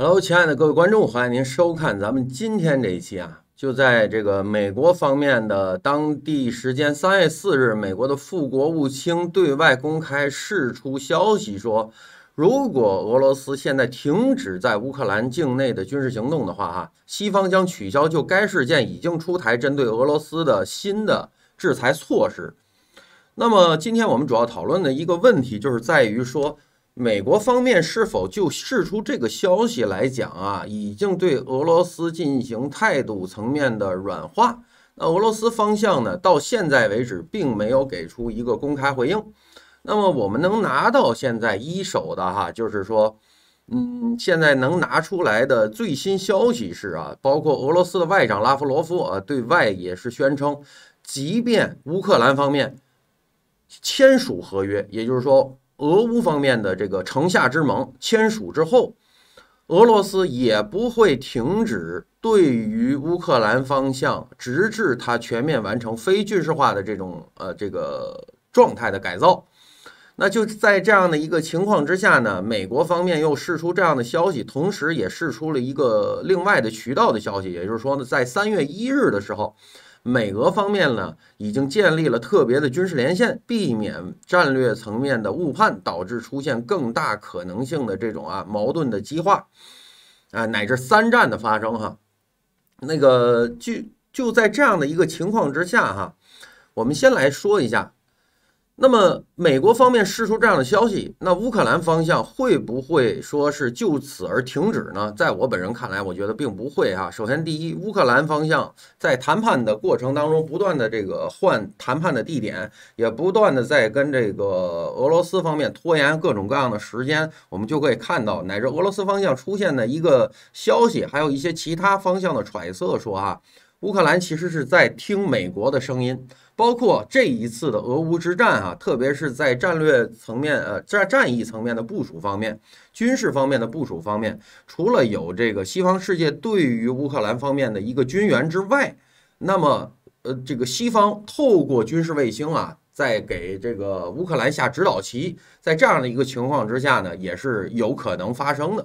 Hello，亲爱的各位观众，欢迎您收看咱们今天这一期啊，就在这个美国方面的当地时间三月四日，美国的副国务卿对外公开释出消息说，如果俄罗斯现在停止在乌克兰境内的军事行动的话，哈，西方将取消就该事件已经出台针对俄罗斯的新的制裁措施。那么，今天我们主要讨论的一个问题就是在于说。美国方面是否就释出这个消息来讲啊，已经对俄罗斯进行态度层面的软化？那俄罗斯方向呢，到现在为止并没有给出一个公开回应。那么我们能拿到现在一手的哈，就是说，嗯，现在能拿出来的最新消息是啊，包括俄罗斯的外长拉夫罗夫啊，对外也是宣称，即便乌克兰方面签署合约，也就是说。俄乌方面的这个城下之盟签署之后，俄罗斯也不会停止对于乌克兰方向，直至它全面完成非军事化的这种呃这个状态的改造。那就在这样的一个情况之下呢，美国方面又释出这样的消息，同时也释出了一个另外的渠道的消息，也就是说呢，在三月一日的时候。美俄方面呢，已经建立了特别的军事连线，避免战略层面的误判，导致出现更大可能性的这种啊矛盾的激化，啊乃至三战的发生哈。那个就就在这样的一个情况之下哈，我们先来说一下。那么美国方面释出这样的消息，那乌克兰方向会不会说是就此而停止呢？在我本人看来，我觉得并不会啊。首先，第一，乌克兰方向在谈判的过程当中，不断的这个换谈判的地点，也不断的在跟这个俄罗斯方面拖延各种各样的时间。我们就可以看到，乃至俄罗斯方向出现的一个消息，还有一些其他方向的揣测，说哈。乌克兰其实是在听美国的声音，包括这一次的俄乌之战啊，特别是在战略层面、呃战战役层面的部署方面、军事方面的部署方面，除了有这个西方世界对于乌克兰方面的一个军援之外，那么呃，这个西方透过军事卫星啊，在给这个乌克兰下指导棋，在这样的一个情况之下呢，也是有可能发生的。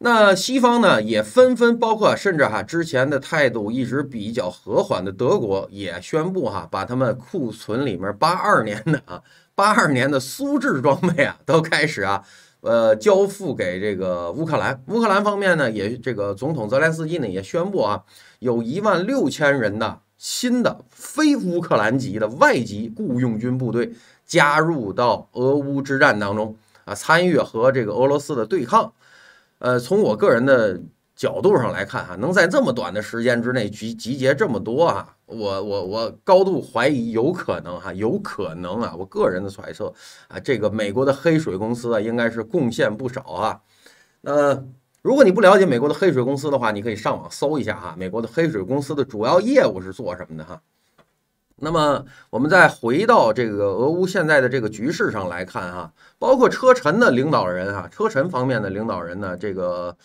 那西方呢，也纷纷包括，甚至哈之前的态度一直比较和缓的德国，也宣布哈把他们库存里面八二年的啊八二年的苏制装备啊都开始啊呃交付给这个乌克兰。乌克兰方面呢，也这个总统泽连斯基呢也宣布啊，有一万六千人的新的非乌克兰籍的外籍雇佣军部队加入到俄乌之战当中啊，参与和这个俄罗斯的对抗。呃，从我个人的角度上来看啊，能在这么短的时间之内集集结这么多啊，我我我高度怀疑，有可能哈，有可能啊，我个人的揣测啊，这个美国的黑水公司啊，应该是贡献不少啊。那如果你不了解美国的黑水公司的话，你可以上网搜一下哈，美国的黑水公司的主要业务是做什么的哈。那么，我们再回到这个俄乌现在的这个局势上来看哈，包括车臣的领导人哈，车臣方面的领导人呢，这个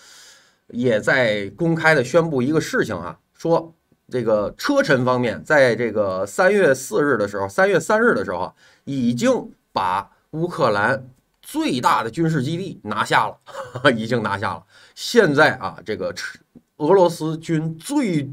也在公开的宣布一个事情啊，说这个车臣方面在这个三月四日的时候，三月三日的时候已经把乌克兰最大的军事基地拿下了，已经拿下了。现在啊，这个俄罗斯军最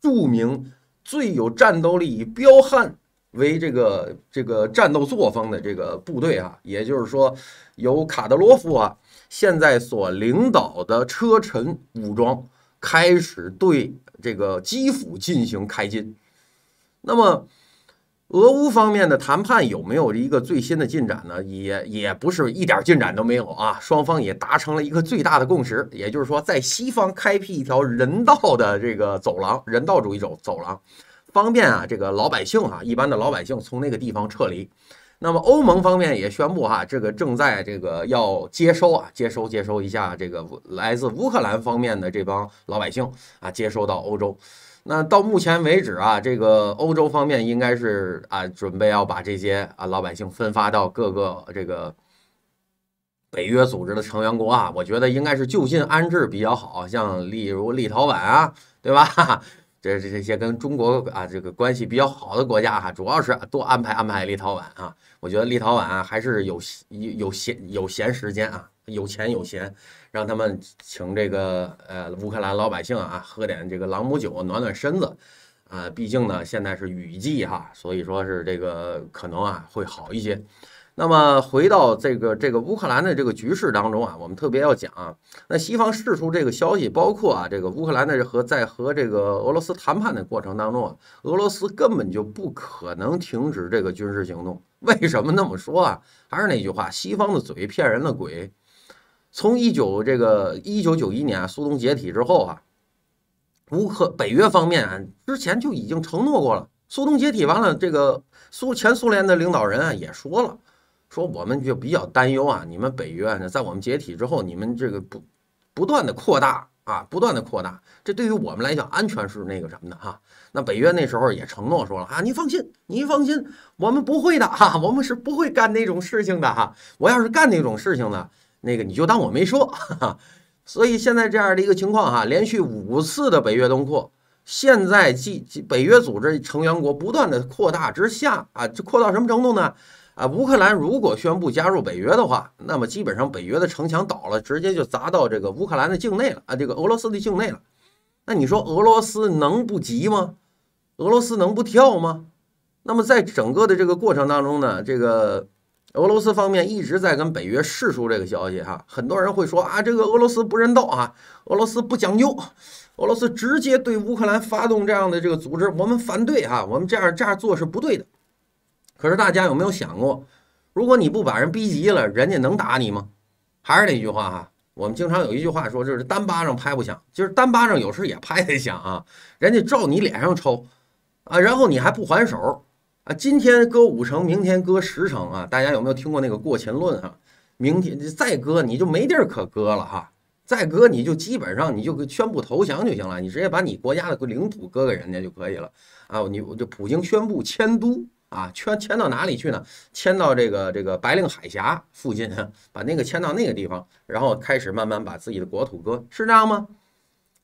著名。最有战斗力、以彪悍为这个这个战斗作风的这个部队啊，也就是说，由卡德罗夫啊现在所领导的车臣武装开始对这个基辅进行开进，那么。俄乌方面的谈判有没有一个最新的进展呢？也也不是一点进展都没有啊，双方也达成了一个最大的共识，也就是说，在西方开辟一条人道的这个走廊，人道主义走走廊，方便啊这个老百姓啊，一般的老百姓从那个地方撤离。那么欧盟方面也宣布哈，这个正在这个要接收啊，接收接收一下这个来自乌克兰方面的这帮老百姓啊，接收到欧洲。那到目前为止啊，这个欧洲方面应该是啊，准备要把这些啊老百姓分发到各个这个北约组织的成员国啊，我觉得应该是就近安置比较好，像例如立陶宛啊，对吧？这这这些跟中国啊这个关系比较好的国家哈，主要是多安排安排立陶宛啊，我觉得立陶宛还是有有闲有闲时间啊。有钱有闲，让他们请这个呃乌克兰老百姓啊喝点这个朗姆酒，暖暖身子，啊，毕竟呢现在是雨季哈，所以说是这个可能啊会好一些。那么回到这个这个乌克兰的这个局势当中啊，我们特别要讲，那西方释出这个消息，包括啊这个乌克兰的和在和这个俄罗斯谈判的过程当中啊，俄罗斯根本就不可能停止这个军事行动。为什么那么说啊？还是那句话，西方的嘴骗人的鬼。从一九这个一九九一年苏东解体之后啊，乌克北约方面啊之前就已经承诺过了。苏东解体完了，这个苏前苏联的领导人啊也说了，说我们就比较担忧啊，你们北约在我们解体之后，你们这个不不断的扩大啊，不断的扩大，这对于我们来讲安全是那个什么的哈。那北约那时候也承诺说了啊，您放心，您放心，我们不会的哈，我们是不会干那种事情的哈。我要是干那种事情呢？那个你就当我没说，哈哈。所以现在这样的一个情况哈，连续五次的北约东扩，现在继北约组织成员国不断的扩大之下啊，这扩到什么程度呢？啊，乌克兰如果宣布加入北约的话，那么基本上北约的城墙倒了，直接就砸到这个乌克兰的境内了啊，这个俄罗斯的境内了。那你说俄罗斯能不急吗？俄罗斯能不跳吗？那么在整个的这个过程当中呢，这个。俄罗斯方面一直在跟北约释出这个消息哈，很多人会说啊，这个俄罗斯不人道啊，俄罗斯不讲究，俄罗斯直接对乌克兰发动这样的这个组织，我们反对啊，我们这样这样做是不对的。可是大家有没有想过，如果你不把人逼急了，人家能打你吗？还是那句话哈，我们经常有一句话说，就是单巴掌拍不响，就是单巴掌有时也拍得响啊。人家照你脸上抽啊，然后你还不还手。啊，今天割五成，明天割十成啊！大家有没有听过那个过钱论啊？明天再割你就没地儿可割了哈，再割你就基本上你就宣布投降就行了，你直接把你国家的领土割给人家就可以了啊！你我就普京宣布迁都啊，迁迁到哪里去呢？迁到这个这个白令海峡附近，把那个迁到那个地方，然后开始慢慢把自己的国土割，是这样吗？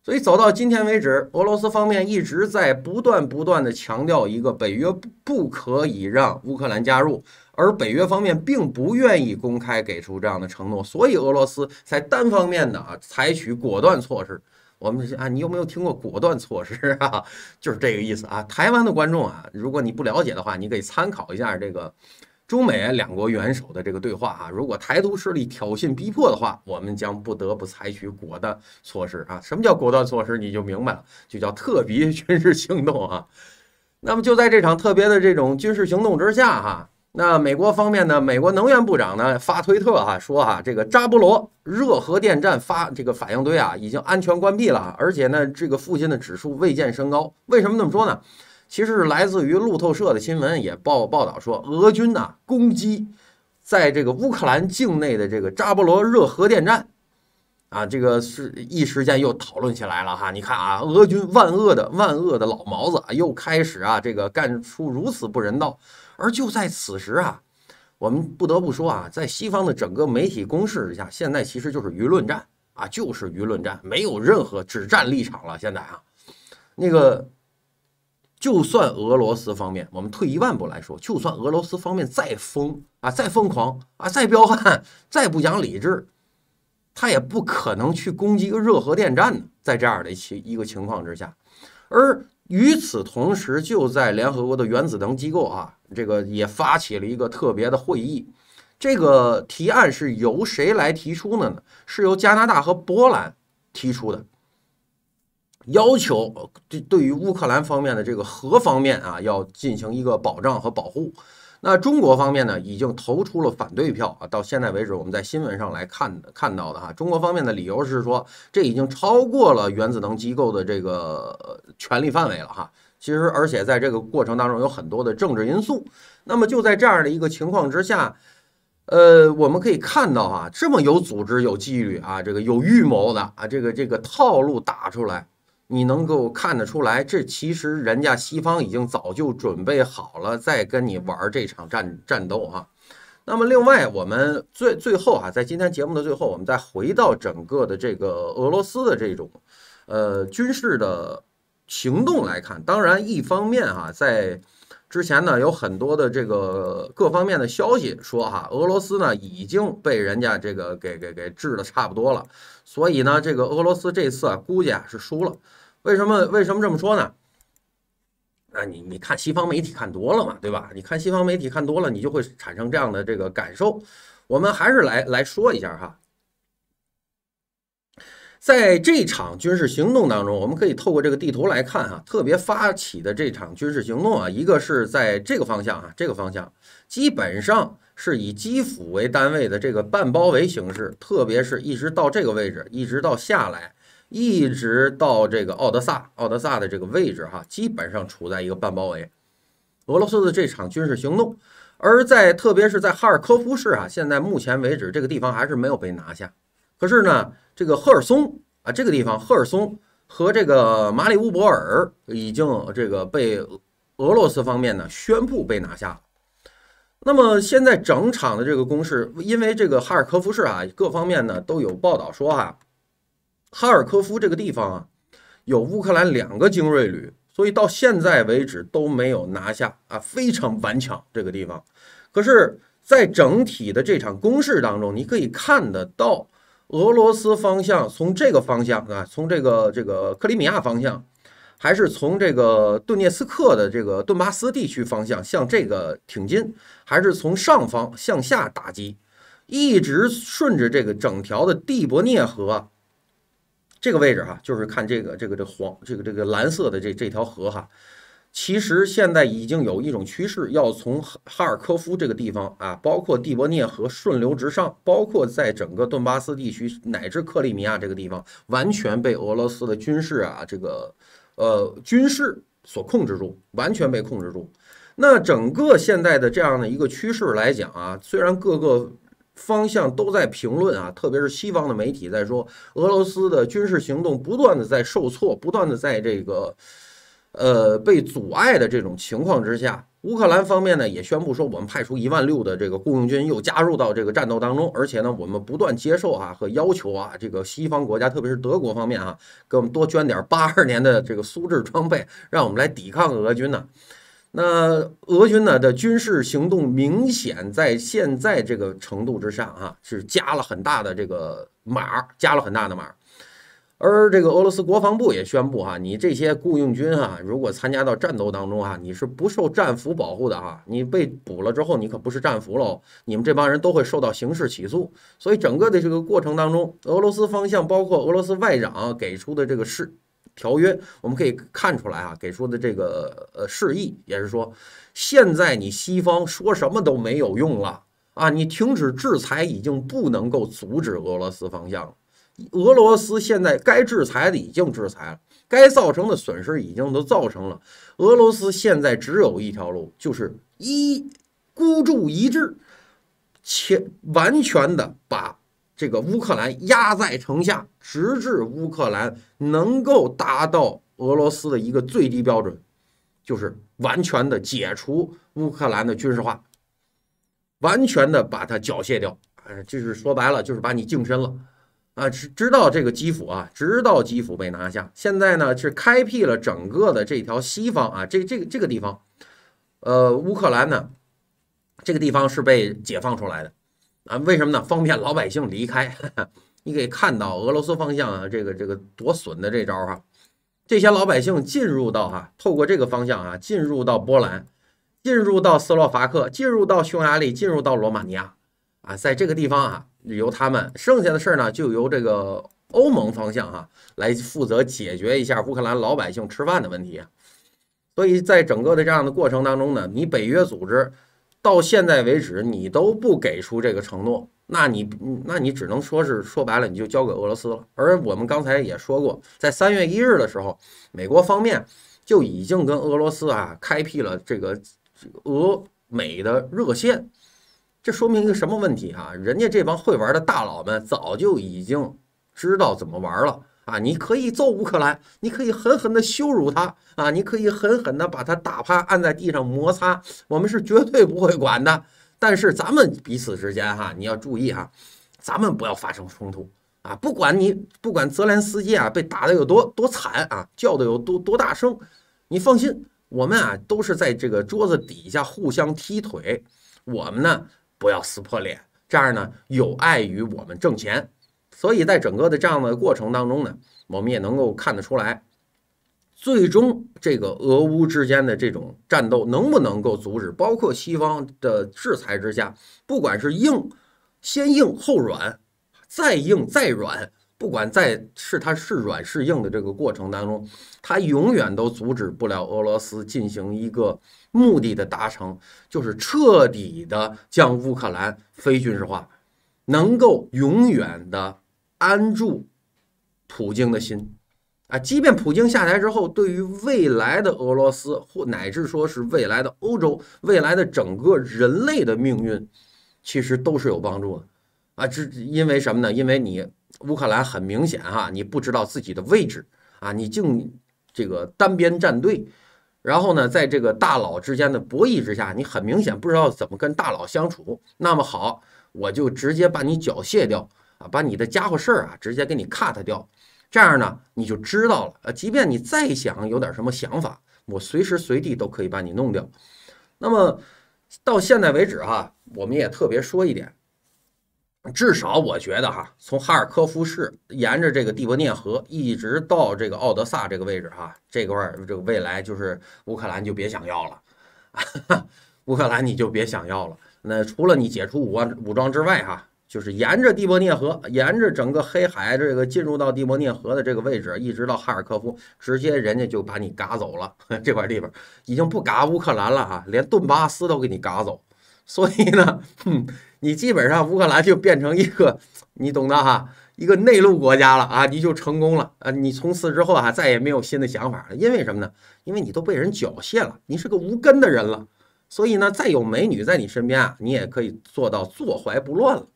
所以走到今天为止，俄罗斯方面一直在不断不断的强调一个，北约不不可以让乌克兰加入，而北约方面并不愿意公开给出这样的承诺，所以俄罗斯才单方面的啊采取果断措施。我们啊，你有没有听过果断措施啊？就是这个意思啊。台湾的观众啊，如果你不了解的话，你可以参考一下这个。中美两国元首的这个对话啊，如果台独势力挑衅逼迫的话，我们将不得不采取果断措施啊！什么叫果断措施？你就明白了，就叫特别军事行动啊！那么就在这场特别的这种军事行动之下哈，那美国方面呢，美国能源部长呢发推特哈说哈，这个扎波罗热核电站发这个反应堆啊已经安全关闭了，而且呢这个附近的指数未见升高。为什么这么说呢？其实是来自于路透社的新闻，也报报道说俄军呢攻击，在这个乌克兰境内的这个扎波罗热核电站，啊，这个是一时间又讨论起来了哈。你看啊，俄军万恶的万恶的老毛子啊，又开始啊，这个干出如此不人道。而就在此时啊，我们不得不说啊，在西方的整个媒体攻势之下，现在其实就是舆论战啊，就是舆论战，没有任何只战立场了。现在啊，那个。就算俄罗斯方面，我们退一万步来说，就算俄罗斯方面再疯啊、再疯狂啊、再彪悍、再不讲理智，他也不可能去攻击一个热核电站呢。在这样的一情一个情况之下，而与此同时，就在联合国的原子能机构啊，这个也发起了一个特别的会议。这个提案是由谁来提出的呢？是由加拿大和波兰提出的。要求对对于乌克兰方面的这个核方面啊，要进行一个保障和保护。那中国方面呢，已经投出了反对票啊。到现在为止，我们在新闻上来看看到的哈，中国方面的理由是说，这已经超过了原子能机构的这个权力范围了哈。其实，而且在这个过程当中有很多的政治因素。那么就在这样的一个情况之下，呃，我们可以看到哈，这么有组织、有纪律啊，这个有预谋的啊，这个这个套路打出来。你能够看得出来，这其实人家西方已经早就准备好了，在跟你玩这场战战斗啊。那么另外，我们最最后啊，在今天节目的最后，我们再回到整个的这个俄罗斯的这种，呃，军事的行动来看。当然，一方面啊，在之前呢，有很多的这个各方面的消息说啊，俄罗斯呢已经被人家这个给给给治的差不多了，所以呢，这个俄罗斯这次啊，估计啊是输了。为什么为什么这么说呢？啊，你你看西方媒体看多了嘛，对吧？你看西方媒体看多了，你就会产生这样的这个感受。我们还是来来说一下哈，在这场军事行动当中，我们可以透过这个地图来看哈，特别发起的这场军事行动啊，一个是在这个方向啊，这个方向基本上是以基辅为单位的这个半包围形式，特别是一直到这个位置，一直到下来。一直到这个奥德萨，奥德萨的这个位置哈，基本上处在一个半包围俄罗斯的这场军事行动，而在特别是在哈尔科夫市啊，现在目前为止这个地方还是没有被拿下。可是呢，这个赫尔松啊，这个地方赫尔松和这个马里乌波尔已经这个被俄罗斯方面呢宣布被拿下了。那么现在整场的这个攻势，因为这个哈尔科夫市啊，各方面呢都有报道说哈。哈尔科夫这个地方啊，有乌克兰两个精锐旅，所以到现在为止都没有拿下啊，非常顽强。这个地方，可是，在整体的这场攻势当中，你可以看得到，俄罗斯方向从这个方向啊，从这个这个克里米亚方向，还是从这个顿涅斯克的这个顿巴斯地区方向向这个挺进，还是从上方向下打击，一直顺着这个整条的第伯涅河。这个位置哈，就是看这个这个这黄这个这个蓝色的这这条河哈，其实现在已经有一种趋势，要从哈尔科夫这个地方啊，包括蒂博涅河顺流直上，包括在整个顿巴斯地区乃至克里米亚这个地方，完全被俄罗斯的军事啊这个呃军事所控制住，完全被控制住。那整个现在的这样的一个趋势来讲啊，虽然各个。方向都在评论啊，特别是西方的媒体在说俄罗斯的军事行动不断的在受挫，不断的在这个呃被阻碍的这种情况之下，乌克兰方面呢也宣布说我们派出一万六的这个雇佣军又加入到这个战斗当中，而且呢我们不断接受啊和要求啊这个西方国家，特别是德国方面啊，给我们多捐点八二年的这个苏制装备，让我们来抵抗俄军呢。那俄军呢的军事行动明显在现在这个程度之上啊，是加了很大的这个码，加了很大的码。而这个俄罗斯国防部也宣布哈，你这些雇佣军啊，如果参加到战斗当中啊，你是不受战俘保护的哈，你被捕了之后，你可不是战俘喽，你们这帮人都会受到刑事起诉。所以整个的这个过程当中，俄罗斯方向包括俄罗斯外长给出的这个是。条约，我们可以看出来啊，给出的这个呃示意，也是说，现在你西方说什么都没有用了啊，你停止制裁已经不能够阻止俄罗斯方向了。俄罗斯现在该制裁的已经制裁了，该造成的损失已经都造成了。俄罗斯现在只有一条路，就是一孤注一掷，且完全的把。这个乌克兰压在城下，直至乌克兰能够达到俄罗斯的一个最低标准，就是完全的解除乌克兰的军事化，完全的把它缴械掉。哎，就是说白了，就是把你净身了啊！直直到这个基辅啊，直到基辅被拿下，现在呢是开辟了整个的这条西方啊，这这这个地方，呃，乌克兰呢，这个地方是被解放出来的。啊，为什么呢？方便老百姓离开。你可以看到俄罗斯方向啊，这个这个多损的这招啊，这些老百姓进入到啊，透过这个方向啊，进入到波兰，进入到斯洛伐克，进入到匈牙利，进入到罗马尼亚啊，在这个地方啊，由他们剩下的事儿呢，就由这个欧盟方向哈来负责解决一下乌克兰老百姓吃饭的问题。所以在整个的这样的过程当中呢，你北约组织。到现在为止，你都不给出这个承诺，那你那你只能说是说白了，你就交给俄罗斯了。而我们刚才也说过，在三月一日的时候，美国方面就已经跟俄罗斯啊开辟了这个俄美的热线，这说明一个什么问题啊？人家这帮会玩的大佬们早就已经知道怎么玩了。啊，你可以揍乌克兰，你可以狠狠地羞辱他啊，你可以狠狠地把他打趴按在地上摩擦，我们是绝对不会管的。但是咱们彼此之间哈，你要注意哈，咱们不要发生冲突啊。不管你不管泽连斯基啊被打的有多多惨啊，叫的有多多大声，你放心，我们啊都是在这个桌子底下互相踢腿，我们呢不要撕破脸，这样呢有碍于我们挣钱。所以在整个的这样的过程当中呢，我们也能够看得出来，最终这个俄乌之间的这种战斗能不能够阻止？包括西方的制裁之下，不管是硬先硬后软，再硬再软，不管再是它是软是硬的这个过程当中，它永远都阻止不了俄罗斯进行一个目的的达成，就是彻底的将乌克兰非军事化，能够永远的。安住普京的心啊！即便普京下台之后，对于未来的俄罗斯，或乃至说是未来的欧洲，未来的整个人类的命运，其实都是有帮助的啊！这因为什么呢？因为你乌克兰很明显哈，你不知道自己的位置啊，你净这个单边站队，然后呢，在这个大佬之间的博弈之下，你很明显不知道怎么跟大佬相处。那么好，我就直接把你缴械掉。把你的家伙事儿啊，直接给你 cut 掉，这样呢，你就知道了。呃，即便你再想有点什么想法，我随时随地都可以把你弄掉。那么到现在为止哈，我们也特别说一点，至少我觉得哈，从哈尔科夫市沿着这个第伯涅河一直到这个奥德萨这个位置哈，这块儿这个未来就是乌克兰就别想要了，乌克兰你就别想要了。那除了你解除武万武装之外哈。就是沿着第伯涅河，沿着整个黑海这个进入到第伯涅河的这个位置，一直到哈尔科夫，直接人家就把你嘎走了。这块地方已经不嘎乌克兰了啊，连顿巴斯都给你嘎走。所以呢，哼，你基本上乌克兰就变成一个你懂的哈，一个内陆国家了啊，你就成功了啊。你从此之后啊，再也没有新的想法，了。因为什么呢？因为你都被人缴械了，你是个无根的人了。所以呢，再有美女在你身边啊，你也可以做到坐怀不乱了。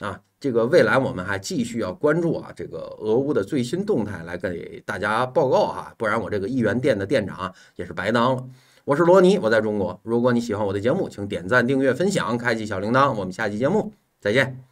啊，这个未来我们还继续要关注啊，这个俄乌的最新动态来给大家报告哈，不然我这个一元店的店长也是白当了。我是罗尼，我在中国。如果你喜欢我的节目，请点赞、订阅、分享、开启小铃铛。我们下期节目再见。